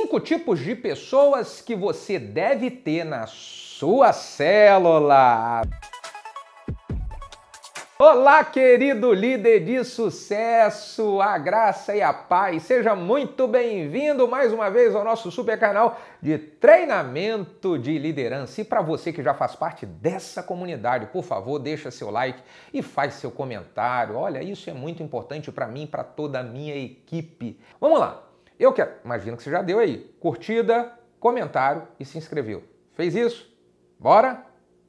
Cinco tipos de pessoas que você deve ter na sua célula. Olá, querido líder de sucesso, a graça e a paz. Seja muito bem-vindo mais uma vez ao nosso super canal de treinamento de liderança. E para você que já faz parte dessa comunidade, por favor, deixa seu like e faz seu comentário. Olha, isso é muito importante para mim e para toda a minha equipe. Vamos lá. Eu quero, imagino que você já deu aí, curtida, comentário e se inscreveu. Fez isso? Bora?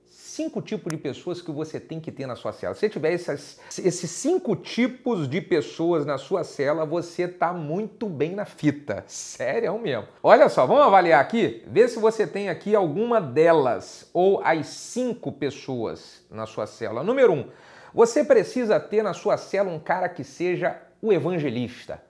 Cinco tipos de pessoas que você tem que ter na sua cela. Se você tiver essas, esses cinco tipos de pessoas na sua cela, você tá muito bem na fita. Sério mesmo. Olha só, vamos avaliar aqui, ver se você tem aqui alguma delas ou as cinco pessoas na sua cela. Número um, você precisa ter na sua cela um cara que seja o evangelista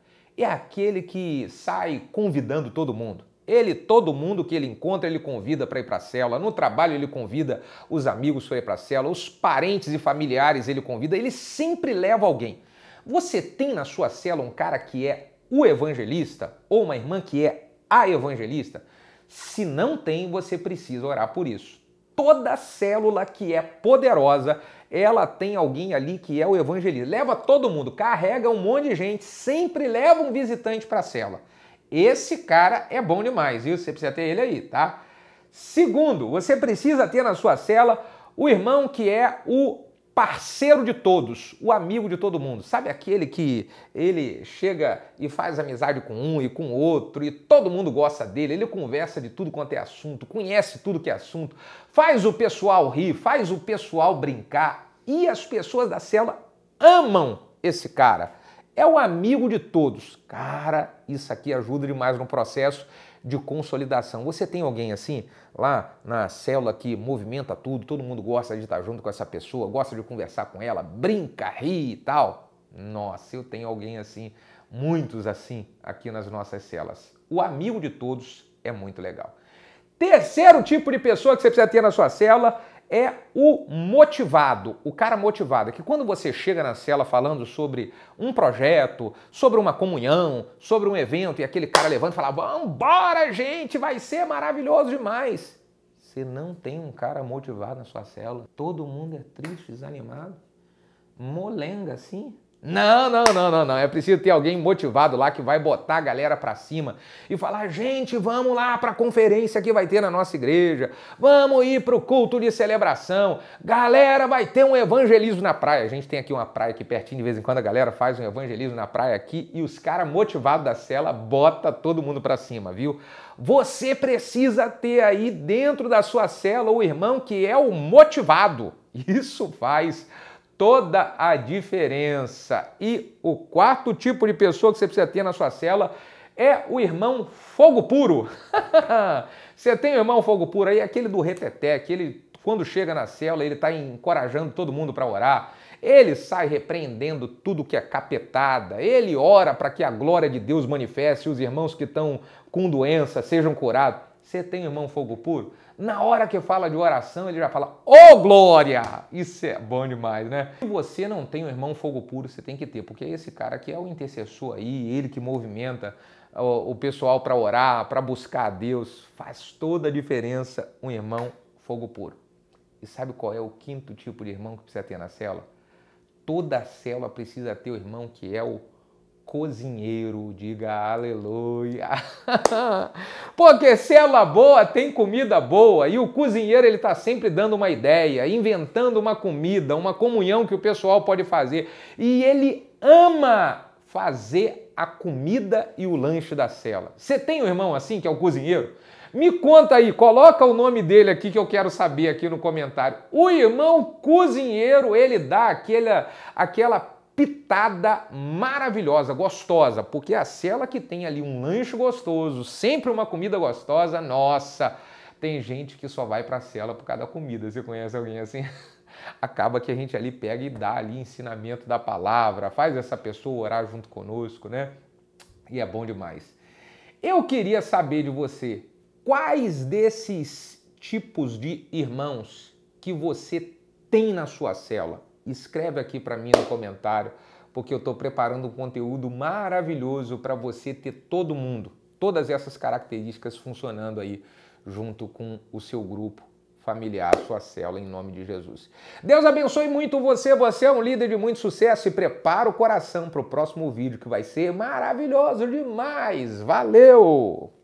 é aquele que sai convidando todo mundo. Ele, todo mundo que ele encontra, ele convida para ir para a cela. No trabalho, ele convida os amigos para ir para a cela. Os parentes e familiares, ele convida. Ele sempre leva alguém. Você tem na sua cela um cara que é o evangelista ou uma irmã que é a evangelista? Se não tem, você precisa orar por isso. Toda célula que é poderosa ela tem alguém ali que é o evangelista. Leva todo mundo, carrega um monte de gente, sempre leva um visitante para a cela. Esse cara é bom demais, viu? Você precisa ter ele aí, tá? Segundo, você precisa ter na sua cela o irmão que é o parceiro de todos, o amigo de todo mundo. Sabe aquele que ele chega e faz amizade com um e com outro e todo mundo gosta dele, ele conversa de tudo quanto é assunto, conhece tudo que é assunto, faz o pessoal rir, faz o pessoal brincar e as pessoas da cela amam esse cara. É o amigo de todos. Cara, isso aqui ajuda demais no processo de consolidação. Você tem alguém assim lá na célula que movimenta tudo, todo mundo gosta de estar junto com essa pessoa, gosta de conversar com ela, brinca, ri e tal? Nossa, eu tenho alguém assim, muitos assim aqui nas nossas celas. O amigo de todos é muito legal. Terceiro tipo de pessoa que você precisa ter na sua célula é o motivado, o cara motivado, é que quando você chega na cela falando sobre um projeto, sobre uma comunhão, sobre um evento, e aquele cara levanta e fala, vambora gente, vai ser maravilhoso demais. Você não tem um cara motivado na sua cela. Todo mundo é triste, desanimado, molenga assim. Não, não, não, não, não. É preciso ter alguém motivado lá que vai botar a galera para cima e falar: gente, vamos lá para a conferência que vai ter na nossa igreja, vamos ir para o culto de celebração, galera, vai ter um evangelismo na praia. A gente tem aqui uma praia aqui pertinho, de vez em quando a galera faz um evangelismo na praia aqui e os caras motivados da cela bota todo mundo para cima, viu? Você precisa ter aí dentro da sua cela o irmão que é o motivado. Isso faz toda a diferença. E o quarto tipo de pessoa que você precisa ter na sua cela é o irmão fogo puro. você tem o irmão fogo puro aí, aquele do reteté, que ele, quando chega na cela, ele está encorajando todo mundo para orar. Ele sai repreendendo tudo que é capetada. Ele ora para que a glória de Deus manifeste e os irmãos que estão com doença sejam curados. Você tem irmão fogo puro? Na hora que fala de oração, ele já fala: Ô oh, glória! Isso é bom demais, né? Se você não tem um irmão fogo puro, você tem que ter, porque é esse cara que é o intercessor aí, ele que movimenta o pessoal para orar, para buscar a Deus, faz toda a diferença um irmão fogo puro. E sabe qual é o quinto tipo de irmão que precisa ter na cela? Toda célula precisa ter o irmão que é o cozinheiro, diga aleluia. Porque sela boa tem comida boa e o cozinheiro ele está sempre dando uma ideia, inventando uma comida, uma comunhão que o pessoal pode fazer. E ele ama fazer a comida e o lanche da cela. Você tem um irmão assim que é o um cozinheiro? Me conta aí, coloca o nome dele aqui que eu quero saber aqui no comentário. O irmão cozinheiro, ele dá aquela aquela pitada maravilhosa, gostosa, porque é a cela que tem ali um lanche gostoso, sempre uma comida gostosa, nossa, tem gente que só vai para a cela por causa da comida. Você conhece alguém assim? Acaba que a gente ali pega e dá ali ensinamento da palavra, faz essa pessoa orar junto conosco, né? E é bom demais. Eu queria saber de você, quais desses tipos de irmãos que você tem na sua cela? Escreve aqui para mim no comentário, porque eu estou preparando um conteúdo maravilhoso para você ter todo mundo, todas essas características funcionando aí junto com o seu grupo familiar, sua célula, em nome de Jesus. Deus abençoe muito você, você é um líder de muito sucesso e prepara o coração para o próximo vídeo que vai ser maravilhoso demais. Valeu!